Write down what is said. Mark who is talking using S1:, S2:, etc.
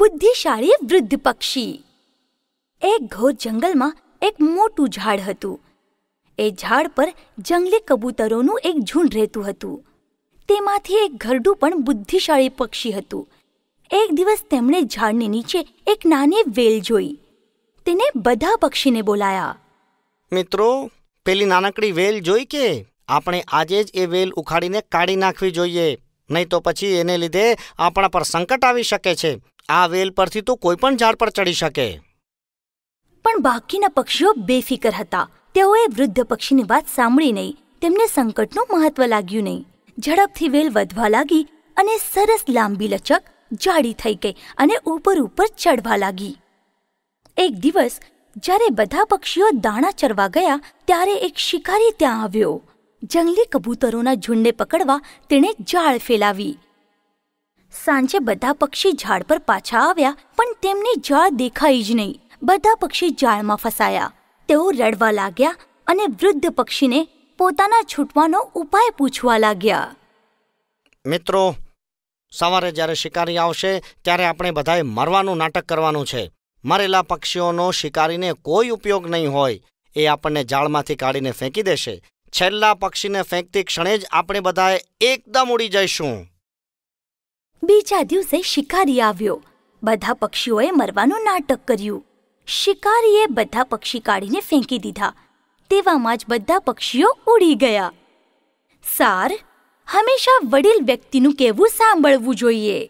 S1: બુદ્ધિશાળી વૃદ્ધ પક્ષી એક ઘોર જંગલમાં એક મોટું ઝાડ હતું એ ઝાડ પર જંગલી કબૂતરોનું એક ઝુંડ રહેતું હતું તેમાંથી એક ઘરડું પણ બુદ્ધિશાળી પક્ષી હતું એક દિવસ તેમણે ઝાડની નીચે એક નાની વેલ જોઈ તેને બધા પક્ષીને બોલાયા
S2: મિત્રો પેલી નાનકડી વેલ જોઈ કે આપણે આજે જ એ વેલ ઉખાડીને કાઢી નાખવી જોઈએ નહીં તો પછી એને લીધે આપણા પર સંકટ આવી શકે છે આ વેલ પરથી તો કોઈ પણ ઝાડ પર ચડી શકે
S1: પણ બાકીના પક્ષીઓ બેફિકર હતા તેઓએ વૃદ્ધ પક્ષીની વાત સાંભળી નહીં તેમને સંકટનું મહત્વ લાગ્યું નહીં ઝડપથી વેલ વધવા લાગી અને સરસ લાંબી લચક જાડી થઈ ગઈ અને ઉપર ઉપર ચડવા લાગી એક દિવસ જ્યારે બધા પક્ષીઓ દાણા ચરવા ગયા ત્યારે એક શિકારી ત્યાં આવ્યો જંગલી કબૂતરોના ઝુંડને પકડવા તેણે જાળ ફેલાવી સાંજે બધા પક્ષી ઝાડ પર પાછા આવ્યા પણ તેમને જાળ દેખાઈ જ નહીં બધા પક્ષી જાળમાં ફસાયા તેઓ રડવા લાગ્યા અને વૃદ્ધ પક્ષીને પોતાના છૂટવાનો ઉપાય પૂછવા
S2: લાગ્યા મિત્રો સવારે જ્યારે શિકારી આવશે ત્યારે આપણે બધાએ મરવાનું નાટક કરવાનું છે મરેલા પક્ષીઓનો શિકારીને કોઈ ઉપયોગ નહીં હોય એ આપણને જાળમાંથી કાઢીને ફેંકી દેશે છેલ્લા પક્ષીને ફેંકતી ક્ષણે જ આપણે બધાએ એકદમ ઉડી જઈશું
S1: બીજા દિવસે શિકારી આવ્યો બધા પક્ષીઓએ મરવાનું નાટક કર્યું શિકારીએ બધા પક્ષી કાઢીને ફેંકી દીધા તેવામાં જ બધા પક્ષીઓ ઉડી ગયા સાર હંમેશા વડીલ વ્યક્તિનું કહેવું સાંભળવું જોઈએ